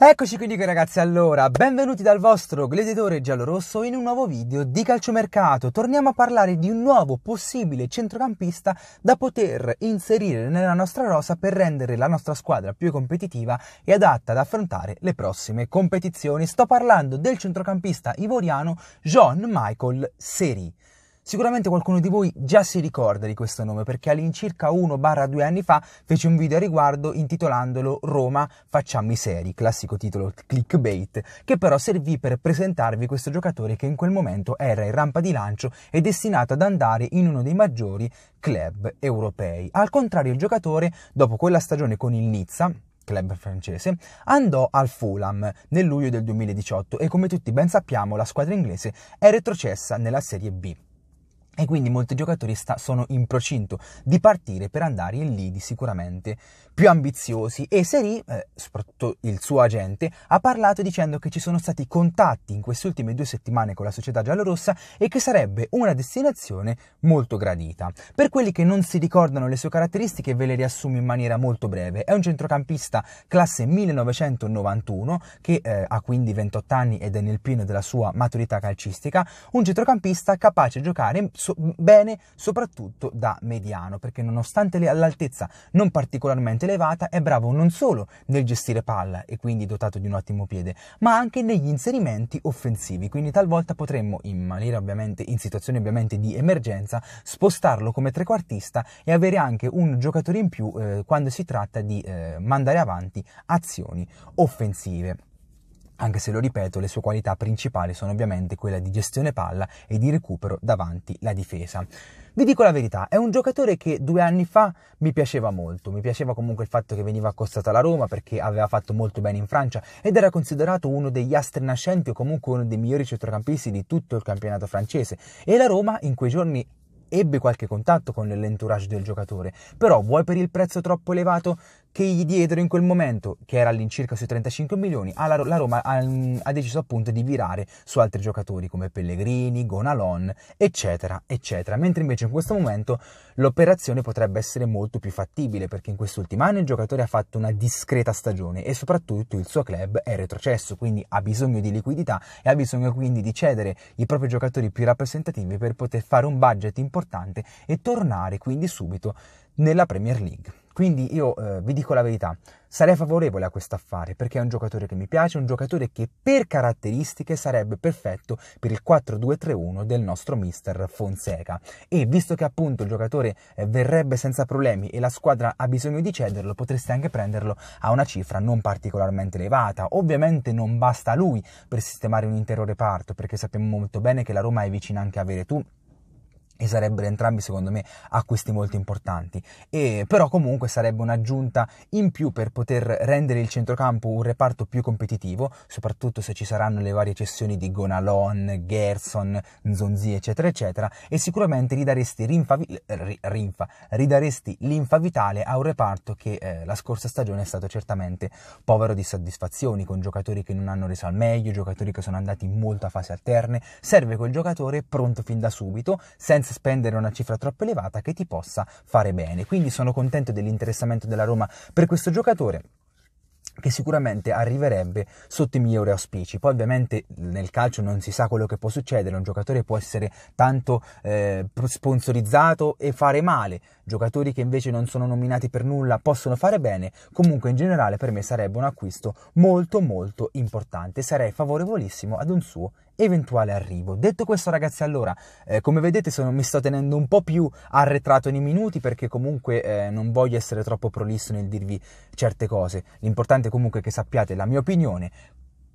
Eccoci quindi ragazzi, allora, benvenuti dal vostro gladiatore giallorosso in un nuovo video di calciomercato. Torniamo a parlare di un nuovo possibile centrocampista da poter inserire nella nostra rosa per rendere la nostra squadra più competitiva e adatta ad affrontare le prossime competizioni. Sto parlando del centrocampista ivoriano John Michael Seri. Sicuramente qualcuno di voi già si ricorda di questo nome perché all'incirca 1-2 anni fa fece un video a riguardo intitolandolo Roma facciamo i seri, classico titolo clickbait, che però servì per presentarvi questo giocatore che in quel momento era in rampa di lancio e destinato ad andare in uno dei maggiori club europei. Al contrario il giocatore, dopo quella stagione con il Nizza, club francese, andò al Fulham nel luglio del 2018 e come tutti ben sappiamo la squadra inglese è retrocessa nella Serie B. E quindi molti giocatori sta, sono in procinto di partire per andare in lidi sicuramente più ambiziosi. E Seri, eh, soprattutto il suo agente, ha parlato dicendo che ci sono stati contatti in queste ultime due settimane con la società giallorossa e che sarebbe una destinazione molto gradita. Per quelli che non si ricordano le sue caratteristiche, ve le riassumo in maniera molto breve. È un centrocampista classe 1991 che eh, ha quindi 28 anni ed è nel pieno della sua maturità calcistica. Un centrocampista capace di giocare so- bene soprattutto da mediano, perché nonostante l'altezza non particolarmente elevata, è bravo non solo nel gestire palla e quindi dotato di un ottimo piede, ma anche negli inserimenti offensivi. Quindi talvolta potremmo, in maniera ovviamente, in situazioni ovviamente di emergenza, spostarlo come trequartista e avere anche un giocatore in più eh, quando si tratta di eh, mandare avanti azioni offensive anche se lo ripeto, le sue qualità principali sono ovviamente quella di gestione palla e di recupero davanti la difesa. Vi dico la verità, è un giocatore che due anni fa mi piaceva molto, mi piaceva comunque il fatto che veniva accostato alla Roma perché aveva fatto molto bene in Francia ed era considerato uno degli astri nascenti o comunque uno dei migliori centrocampisti di tutto il campionato francese e la Roma in quei giorni ebbe qualche contatto con l'entourage del giocatore, però vuoi per il prezzo troppo elevato, che gli diedero in quel momento, che era all'incirca sui 35 milioni, alla, la Roma ha, ha, deciso appunto di virare su altri giocatori come Pellegrini, Gonalon, eccetera, eccetera. Mentre invece in questo momento l'operazione potrebbe essere molto più fattibile, perché in quest'ultimo anno il giocatore ha fatto una discreta stagione e soprattutto il suo club è retrocesso, quindi ha bisogno di liquidità e ha bisogno quindi di cedere i propri giocatori più rappresentativi per poter fare un budget importante e tornare quindi subito nella Premier League. Quindi io eh, vi dico la verità, sarei favorevole a questo affare perché è un giocatore che mi piace, un giocatore che per caratteristiche sarebbe perfetto per il 4-2-3-1 del nostro mister Fonseca. E visto che appunto il giocatore eh, verrebbe senza problemi e la squadra ha bisogno di cederlo, potreste anche prenderlo a una cifra non particolarmente elevata. Ovviamente non basta lui per sistemare un intero reparto perché sappiamo molto bene che la Roma è vicina anche a tu e sarebbero entrambi secondo me acquisti molto importanti e, però comunque sarebbe un'aggiunta in più per poter rendere il centrocampo un reparto più competitivo soprattutto se ci saranno le varie cessioni di Gonalon, Gerson, Zonzi eccetera eccetera e sicuramente ridaresti, rinfavi- rinfa, ridaresti l'infa vitale a un reparto che eh, la scorsa stagione è stato certamente povero di soddisfazioni con giocatori che non hanno reso al meglio giocatori che sono andati molto a fasi alterne serve quel giocatore pronto fin da subito senza senza spendere una cifra troppo elevata che ti possa fare bene. Quindi sono contento dell'interessamento della Roma per questo giocatore che sicuramente arriverebbe sotto i migliori auspici. Poi ovviamente nel calcio non si sa quello che può succedere, un giocatore può essere tanto eh, sponsorizzato e fare male, giocatori che invece non sono nominati per nulla possono fare bene, comunque in generale per me sarebbe un acquisto molto molto importante, sarei favorevolissimo ad un suo eventuale arrivo. Detto questo ragazzi, allora, eh, come vedete sono, mi sto tenendo un po' più arretrato nei minuti perché comunque eh, non voglio essere troppo prolisso nel dirvi certe cose. L'importante comunque è che sappiate la mia opinione,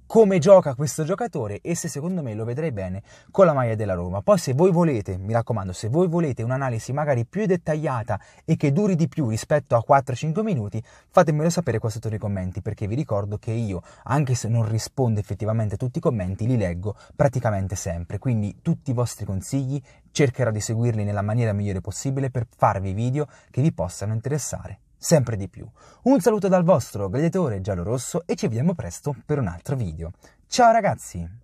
come gioca questo giocatore e se secondo me lo vedrei bene con la maglia della Roma. Poi se voi volete, mi raccomando, se voi volete un'analisi magari più dettagliata e che duri di più rispetto a 4-5 minuti, fatemelo sapere qua sotto nei commenti perché vi ricordo che io, anche se non rispondo effettivamente a tutti i commenti, li leggo praticamente sempre. Quindi tutti i vostri consigli cercherò di seguirli nella maniera migliore possibile per farvi video che vi possano interessare sempre di più. Un saluto dal vostro gladiatore giallo rosso e ci vediamo presto per un altro video. Ciao ragazzi!